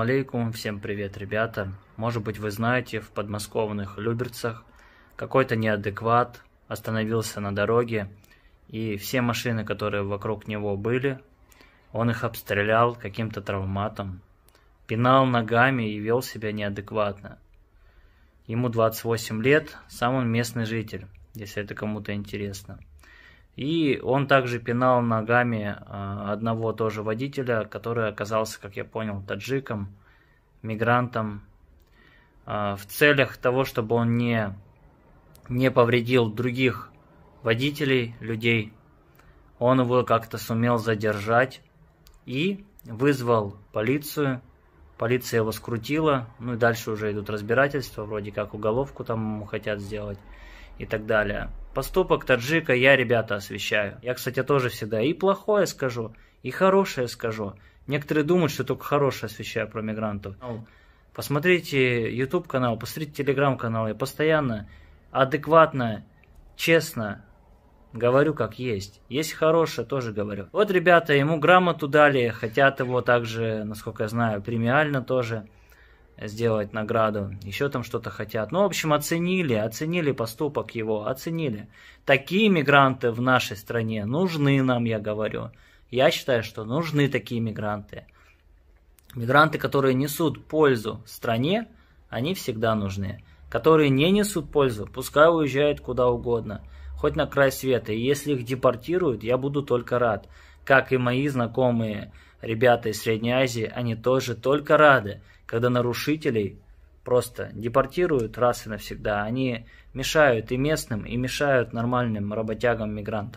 Алейкум, всем привет, ребята. Может быть, вы знаете, в подмосковных Люберцах какой-то неадекват остановился на дороге, и все машины, которые вокруг него были, он их обстрелял каким-то травматом, пинал ногами и вел себя неадекватно. Ему 28 лет, сам он местный житель, если это кому-то интересно. И он также пинал ногами э, одного тоже водителя, который оказался, как я понял, таджиком, мигрантом, э, в целях того, чтобы он не, не повредил других водителей, людей. Он его как-то сумел задержать и вызвал полицию. Полиция его скрутила, ну и дальше уже идут разбирательства, вроде как уголовку там ему хотят сделать и так далее. Поступок таджика я, ребята, освещаю. Я, кстати, тоже всегда и плохое скажу, и хорошее скажу. Некоторые думают, что только хорошее освещаю про мигрантов. Посмотрите YouTube канал, посмотрите Telegram канал. Я постоянно адекватно, честно говорю как есть. Есть хорошее, тоже говорю. Вот, ребята, ему грамоту дали, хотят его также, насколько я знаю, премиально тоже сделать награду, еще там что-то хотят. Ну, в общем, оценили, оценили поступок его, оценили. Такие мигранты в нашей стране нужны нам, я говорю. Я считаю, что нужны такие мигранты. Мигранты, которые несут пользу стране, они всегда нужны. Которые не несут пользу, пускай уезжают куда угодно, хоть на край света. И если их депортируют, я буду только рад. Как и мои знакомые ребята из Средней Азии, они тоже только рады, когда нарушителей просто депортируют раз и навсегда. Они мешают и местным, и мешают нормальным работягам-мигрантам.